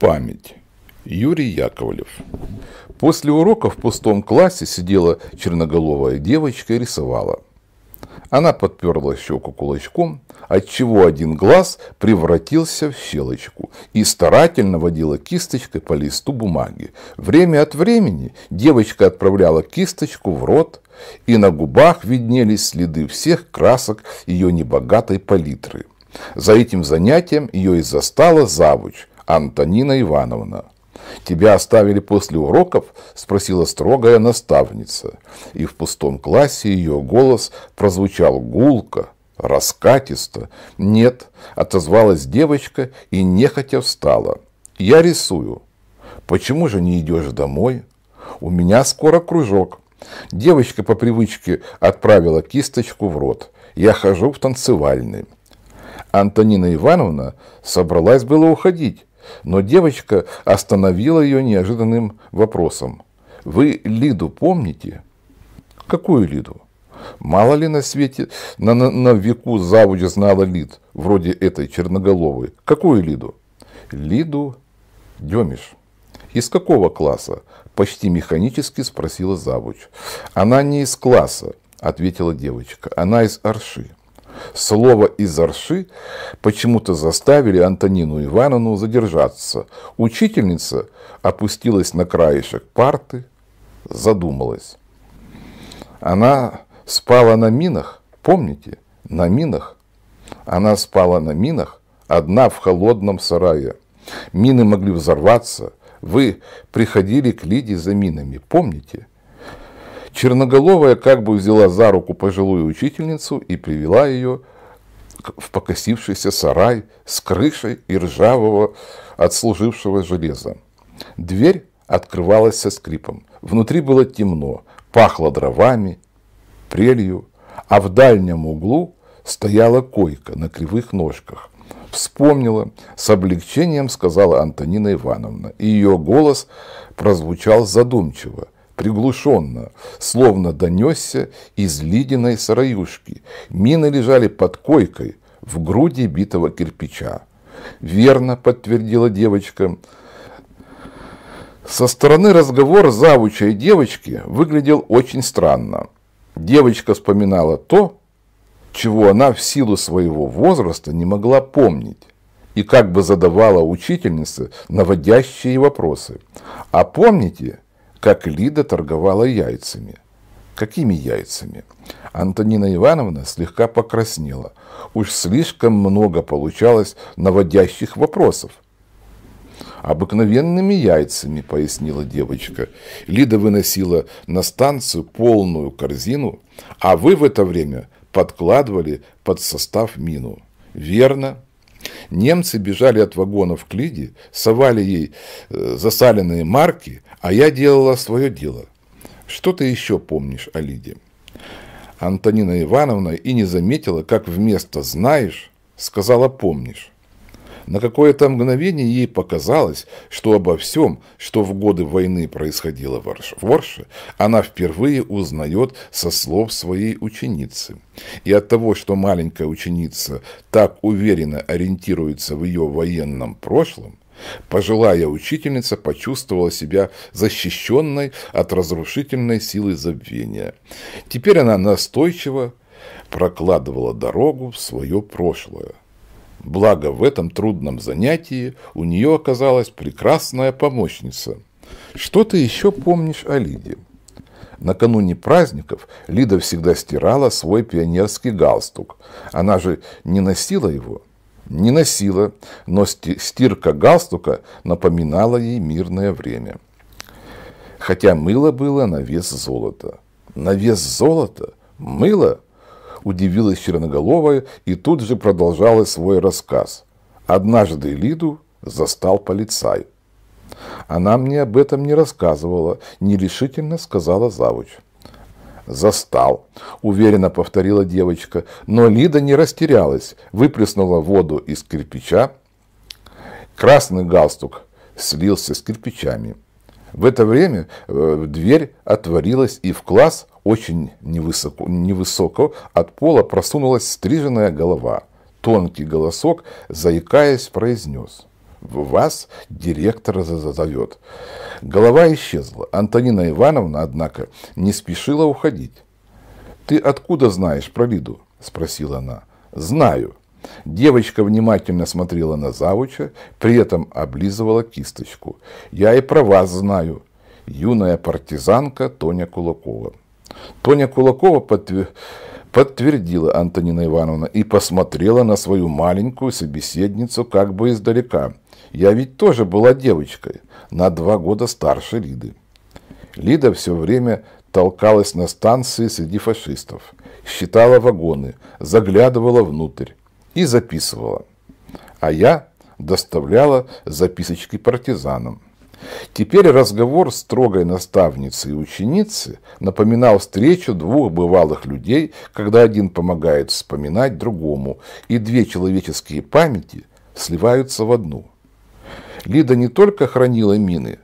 память. Юрий Яковлев. После урока в пустом классе сидела черноголовая девочка и рисовала. Она подперла щеку кулачком, отчего один глаз превратился в щелочку и старательно водила кисточкой по листу бумаги. Время от времени девочка отправляла кисточку в рот, и на губах виднелись следы всех красок ее небогатой палитры. За этим занятием ее и застала завуч, Антонина Ивановна. «Тебя оставили после уроков?» – спросила строгая наставница. И в пустом классе ее голос прозвучал гулко, раскатисто. «Нет», – отозвалась девочка и нехотя встала. «Я рисую». «Почему же не идешь домой?» «У меня скоро кружок». Девочка по привычке отправила кисточку в рот. «Я хожу в танцевальный». Антонина Ивановна собралась было уходить, но девочка остановила ее неожиданным вопросом. «Вы Лиду помните?» «Какую Лиду?» Мало ли на свете, на, на, на веку завуч знала Лид, вроде этой черноголовой. Какую Лиду? Лиду Демиш. Из какого класса? Почти механически спросила завуч. Она не из класса, ответила девочка. Она из Арши. Слово из Арши почему-то заставили Антонину Ивановну задержаться. Учительница опустилась на краешек парты, задумалась. Она спала на минах, помните, на минах? Она спала на минах, одна в холодном сарае. Мины могли взорваться. Вы приходили к Лиде за минами, помните? Черноголовая как бы взяла за руку пожилую учительницу и привела ее в покосившийся сарай с крышей и ржавого отслужившего железа. Дверь открывалась со скрипом. Внутри было темно, пахло дровами, прелью, а в дальнем углу стояла койка на кривых ножках. Вспомнила, с облегчением сказала Антонина Ивановна, и ее голос прозвучал задумчиво – приглушенно, словно донесся из ледяной сыроюшки. Мины лежали под койкой в груди битого кирпича. «Верно», — подтвердила девочка. Со стороны разговор завуча и девочки выглядел очень странно. Девочка вспоминала то, чего она в силу своего возраста не могла помнить и как бы задавала учительнице наводящие вопросы. А помните, как Лида торговала яйцами. Какими яйцами? Антонина Ивановна слегка покраснела. Уж слишком много получалось наводящих вопросов. «Обыкновенными яйцами», — пояснила девочка. Лида выносила на станцию полную корзину, а вы в это время подкладывали под состав мину. «Верно», Немцы бежали от вагонов к Лиде, совали ей э, засаленные марки, а я делала свое дело. Что ты еще помнишь о Лиде? Антонина Ивановна и не заметила, как вместо «знаешь» сказала «помнишь». На какое-то мгновение ей показалось, что обо всем, что в годы войны происходило в Орше, она впервые узнает со слов своей ученицы. И от того, что маленькая ученица так уверенно ориентируется в ее военном прошлом, Пожилая учительница почувствовала себя защищенной от разрушительной силы забвения. Теперь она настойчиво прокладывала дорогу в свое прошлое. Благо, в этом трудном занятии у нее оказалась прекрасная помощница. Что ты еще помнишь о Лиде? Накануне праздников Лида всегда стирала свой пионерский галстук. Она же не носила его? Не носила, но стирка галстука напоминала ей мирное время. Хотя мыло было на вес золота. На вес золота? Мыло? удивилась черноголовая и тут же продолжала свой рассказ. Однажды Лиду застал полицай. Она мне об этом не рассказывала, нерешительно сказала завуч. «Застал», – уверенно повторила девочка, но Лида не растерялась, выплеснула воду из кирпича. Красный галстук слился с кирпичами. В это время э, дверь отворилась, и в класс очень невысоко, невысоко от пола просунулась стриженная голова. Тонкий голосок, заикаясь, произнес. «Вас директор зовет». Голова исчезла. Антонина Ивановна, однако, не спешила уходить. «Ты откуда знаешь про Лиду?» – спросила она. «Знаю. Девочка внимательно смотрела на завуча, при этом облизывала кисточку. «Я и про вас знаю», – юная партизанка Тоня Кулакова. Тоня Кулакова подтвердила Антонина Ивановна и посмотрела на свою маленькую собеседницу как бы издалека. «Я ведь тоже была девочкой, на два года старше Лиды». Лида все время толкалась на станции среди фашистов, считала вагоны, заглядывала внутрь, и записывала. А я доставляла записочки партизанам. Теперь разговор строгой наставницы и ученицы напоминал встречу двух бывалых людей, когда один помогает вспоминать другому, и две человеческие памяти сливаются в одну. Лида не только хранила мины,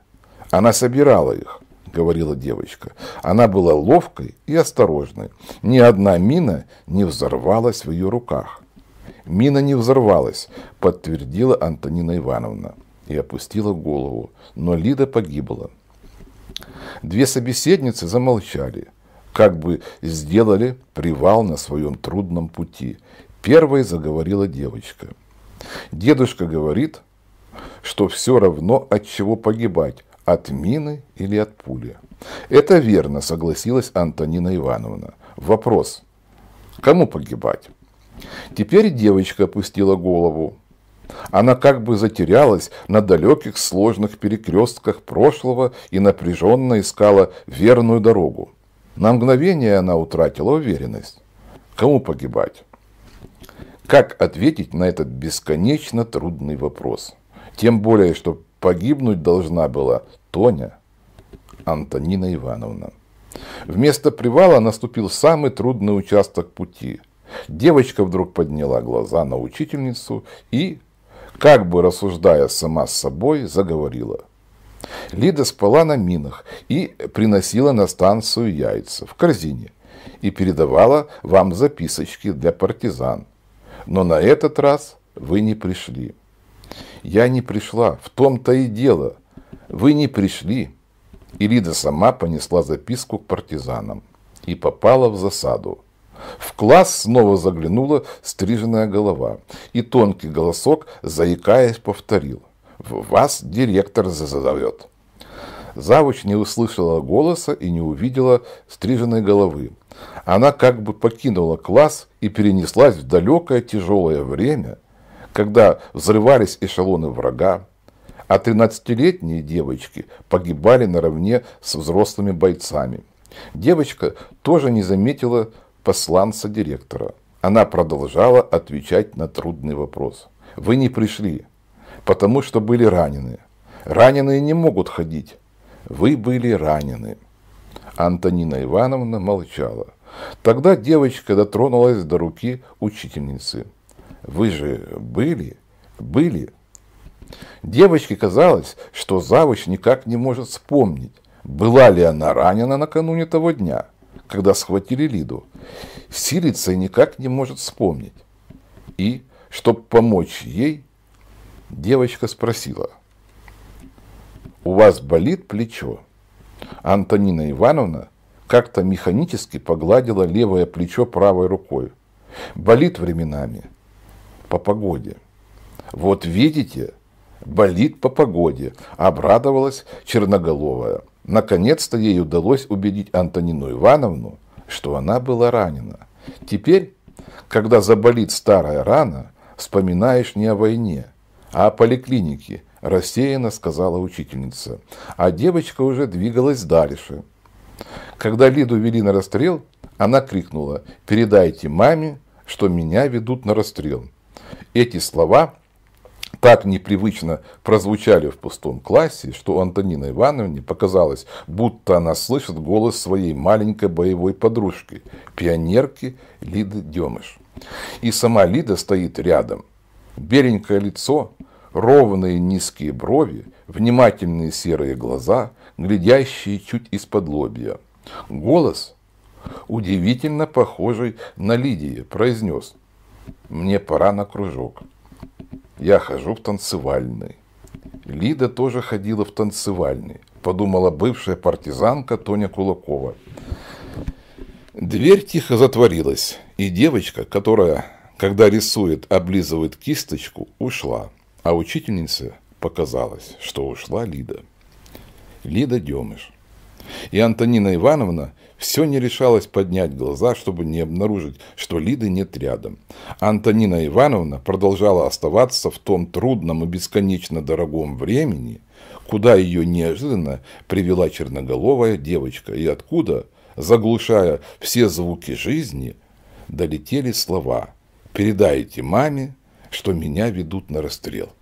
она собирала их, говорила девочка. Она была ловкой и осторожной. Ни одна мина не взорвалась в ее руках. Мина не взорвалась, подтвердила Антонина Ивановна и опустила голову, но Лида погибла. Две собеседницы замолчали, как бы сделали привал на своем трудном пути. Первой заговорила девочка. Дедушка говорит, что все равно от чего погибать, от мины или от пули. Это верно, согласилась Антонина Ивановна. Вопрос, кому погибать? Теперь девочка опустила голову. Она как бы затерялась на далеких сложных перекрестках прошлого и напряженно искала верную дорогу. На мгновение она утратила уверенность. Кому погибать? Как ответить на этот бесконечно трудный вопрос? Тем более, что погибнуть должна была Тоня Антонина Ивановна. Вместо привала наступил самый трудный участок пути – Девочка вдруг подняла глаза на учительницу и, как бы рассуждая сама с собой, заговорила. Лида спала на минах и приносила на станцию яйца в корзине и передавала вам записочки для партизан. Но на этот раз вы не пришли. Я не пришла, в том-то и дело. Вы не пришли. И Лида сама понесла записку к партизанам и попала в засаду. В класс снова заглянула стриженная голова, и тонкий голосок, заикаясь, повторил. «В «Вас директор зазовет». Завуч не услышала голоса и не увидела стриженной головы. Она как бы покинула класс и перенеслась в далекое тяжелое время, когда взрывались эшелоны врага, а 13-летние девочки погибали наравне с взрослыми бойцами. Девочка тоже не заметила посланца директора. Она продолжала отвечать на трудный вопрос. Вы не пришли, потому что были ранены. Раненые не могут ходить. Вы были ранены. Антонина Ивановна молчала. Тогда девочка дотронулась до руки учительницы. «Вы же были? Были?» Девочке казалось, что завуч никак не может вспомнить, была ли она ранена накануне того дня когда схватили Лиду. Сирица никак не может вспомнить. И, чтобы помочь ей, девочка спросила, «У вас болит плечо?» Антонина Ивановна как-то механически погладила левое плечо правой рукой. Болит временами по погоде. Вот видите, болит по погоде, обрадовалась черноголовая. Наконец-то ей удалось убедить Антонину Ивановну, что она была ранена. Теперь, когда заболит старая рана, вспоминаешь не о войне, а о поликлинике, рассеянно сказала учительница. А девочка уже двигалась дальше. Когда Лиду вели на расстрел, она крикнула «Передайте маме, что меня ведут на расстрел». Эти слова так непривычно прозвучали в пустом классе, что Антонина Ивановне показалось, будто она слышит голос своей маленькой боевой подружки, пионерки Лиды Демыш. И сама Лида стоит рядом. Беленькое лицо, ровные низкие брови, внимательные серые глаза, глядящие чуть из-под лобья. Голос, удивительно похожий на Лидии, произнес «Мне пора на кружок». Я хожу в танцевальный. Лида тоже ходила в танцевальный, подумала бывшая партизанка Тоня Кулакова. Дверь тихо затворилась, и девочка, которая, когда рисует, облизывает кисточку, ушла. А учительнице показалось, что ушла Лида. Лида Демыш. И Антонина Ивановна все не решалось поднять глаза, чтобы не обнаружить, что Лиды нет рядом. Антонина Ивановна продолжала оставаться в том трудном и бесконечно дорогом времени, куда ее неожиданно привела черноголовая девочка и откуда, заглушая все звуки жизни, долетели слова «Передайте маме, что меня ведут на расстрел».